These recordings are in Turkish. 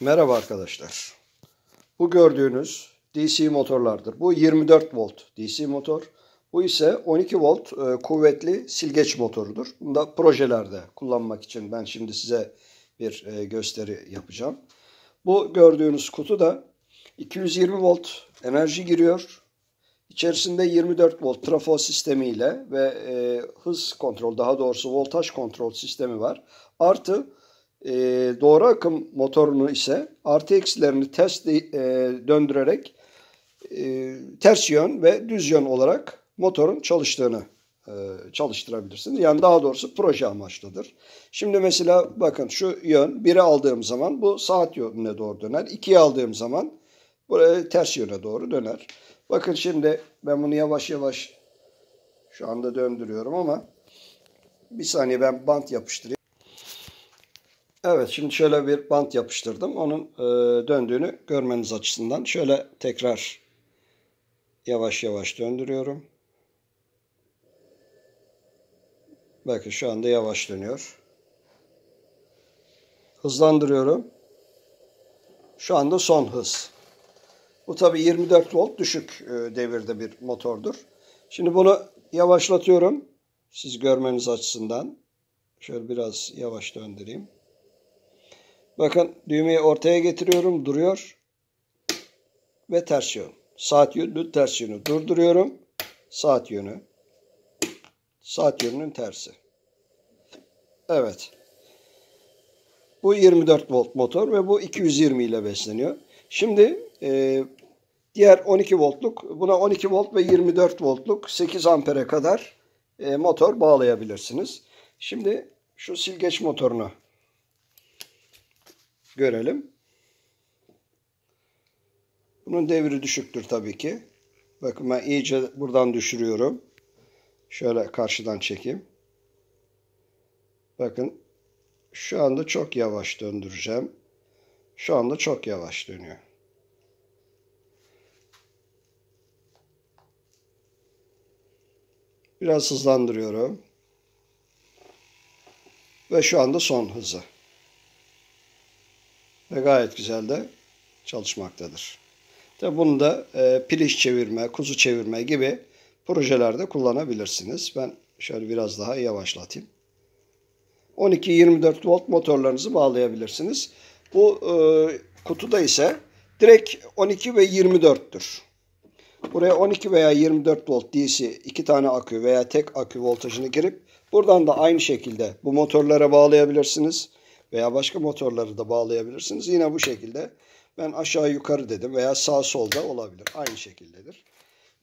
Merhaba arkadaşlar. Bu gördüğünüz DC motorlardır. Bu 24 volt DC motor. Bu ise 12 volt e, kuvvetli silgeç motorudur. Bunu da projelerde kullanmak için ben şimdi size bir e, gösteri yapacağım. Bu gördüğünüz kutu da 220 volt enerji giriyor. İçerisinde 24 volt trafo sistemi ile ve e, hız kontrol daha doğrusu voltaj kontrol sistemi var. Artı e, doğru akım motorunu ise RTX'lerini ters de, e, döndürerek e, ters yön ve düz yön olarak motorun çalıştığını e, çalıştırabilirsiniz. Yani daha doğrusu proje amaçlıdır. Şimdi mesela bakın şu yön 1'e aldığım zaman bu saat yönüne doğru döner. 2'ye aldığım zaman buraya ters yöne doğru döner. Bakın şimdi ben bunu yavaş yavaş şu anda döndürüyorum ama bir saniye ben bant yapıştırayım. Evet şimdi şöyle bir bant yapıştırdım. Onun e, döndüğünü görmeniz açısından. Şöyle tekrar yavaş yavaş döndürüyorum. Bakın şu anda yavaş dönüyor. Hızlandırıyorum. Şu anda son hız. Bu tabii 24 volt düşük e, devirde bir motordur. Şimdi bunu yavaşlatıyorum. Siz görmeniz açısından. Şöyle biraz yavaş döndüreyim. Bakın düğmeyi ortaya getiriyorum. Duruyor. Ve ters yön. Saat yönü ters yönü. Durduruyorum. Saat yönü. Saat yönünün tersi. Evet. Bu 24 volt motor ve bu 220 ile besleniyor. Şimdi e, diğer 12 voltluk buna 12 volt ve 24 voltluk 8 ampere kadar e, motor bağlayabilirsiniz. Şimdi şu silgeç motorunu görelim. Bunun devri düşüktür tabii ki. Bakın ben iyice buradan düşürüyorum. Şöyle karşıdan çekeyim. Bakın şu anda çok yavaş döndüreceğim. Şu anda çok yavaş dönüyor. Biraz hızlandırıyorum. Ve şu anda son hızı ve gayet güzel de çalışmaktadır. Tabi bunu da e, piliç çevirme, kuzu çevirme gibi projelerde kullanabilirsiniz. Ben şöyle biraz daha yavaşlatayım. 12-24 volt motorlarınızı bağlayabilirsiniz. Bu e, kutuda ise direkt 12 ve 24'tür. Buraya 12 veya 24 volt DC iki tane akü veya tek akü voltajını girip buradan da aynı şekilde bu motorlara bağlayabilirsiniz veya başka motorları da bağlayabilirsiniz. Yine bu şekilde ben aşağı yukarı dedim veya sağ solda olabilir. Aynı şekildedir.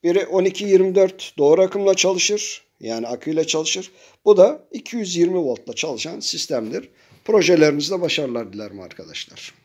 Biri 12-24 doğru akımla çalışır. Yani aküyle çalışır. Bu da 220 voltla çalışan sistemdir. Projelerinizde başarılar dilerim arkadaşlar.